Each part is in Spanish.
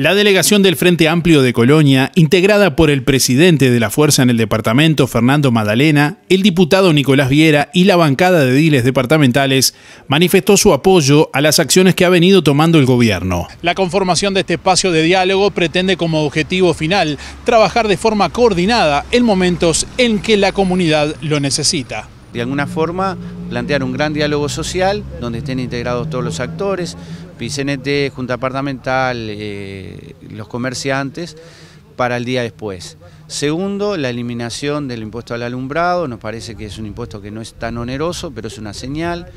La delegación del Frente Amplio de Colonia, integrada por el presidente de la fuerza en el departamento, Fernando Madalena, el diputado Nicolás Viera y la bancada de diles departamentales, manifestó su apoyo a las acciones que ha venido tomando el gobierno. La conformación de este espacio de diálogo pretende como objetivo final trabajar de forma coordinada en momentos en que la comunidad lo necesita de alguna forma plantear un gran diálogo social donde estén integrados todos los actores, PICNT, Junta Departamental, eh, los comerciantes, para el día después. Segundo, la eliminación del impuesto al alumbrado, nos parece que es un impuesto que no es tan oneroso, pero es una señal.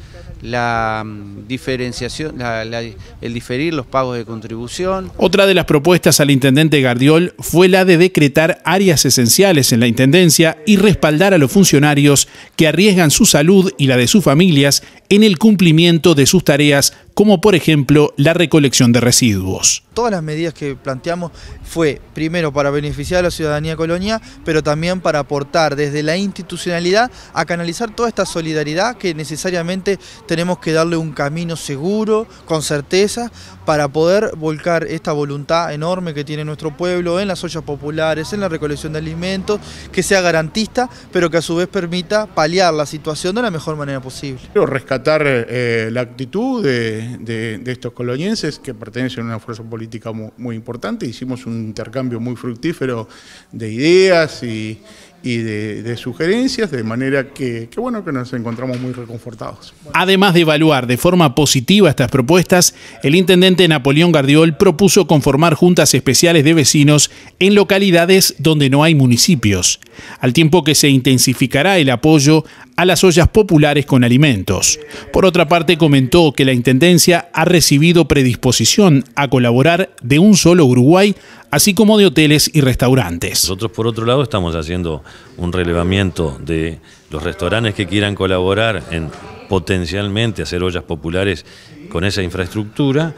La mm, diferenciación, el diferir los pagos de contribución. Otra de las propuestas al intendente Gardiol fue la de decretar áreas esenciales en la intendencia y respaldar a los funcionarios que arriesgan su salud y la de sus familias en el cumplimiento de sus tareas como por ejemplo la recolección de residuos. Todas las medidas que planteamos fue primero para beneficiar a la ciudadanía colonia, pero también para aportar desde la institucionalidad a canalizar toda esta solidaridad que necesariamente tenemos que darle un camino seguro, con certeza, para poder volcar esta voluntad enorme que tiene nuestro pueblo en las ollas populares, en la recolección de alimentos, que sea garantista, pero que a su vez permita paliar la situación de la mejor manera posible. Quiero rescatar eh, la actitud de, estos colonienses que pertenecen a una fuerza política muy importante. Hicimos un intercambio muy fructífero de ideas y, y de, sugerencias, de manera que, bueno, que nos encontramos muy reconfortados. Además de evaluar de forma positiva estas propuestas, el intendente Napoleón Gardiol propuso conformar juntas especiales de vecinos en localidades donde no hay municipios, al tiempo que se intensificará el apoyo a las ollas populares con alimentos. Por otra parte, comentó que la Intendencia ha recibido predisposición a colaborar de un solo Uruguay, así como de hoteles y restaurantes. Nosotros, por otro lado, estamos haciendo un relevamiento de los restaurantes que quieran colaborar en potencialmente hacer ollas populares con esa infraestructura.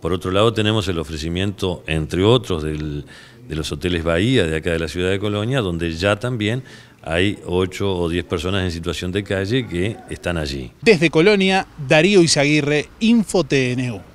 Por otro lado, tenemos el ofrecimiento, entre otros, de los hoteles Bahía de acá de la ciudad de Colonia, donde ya también hay 8 o 10 personas en situación de calle que están allí. Desde Colonia, Darío Izaguirre, InfoTNU.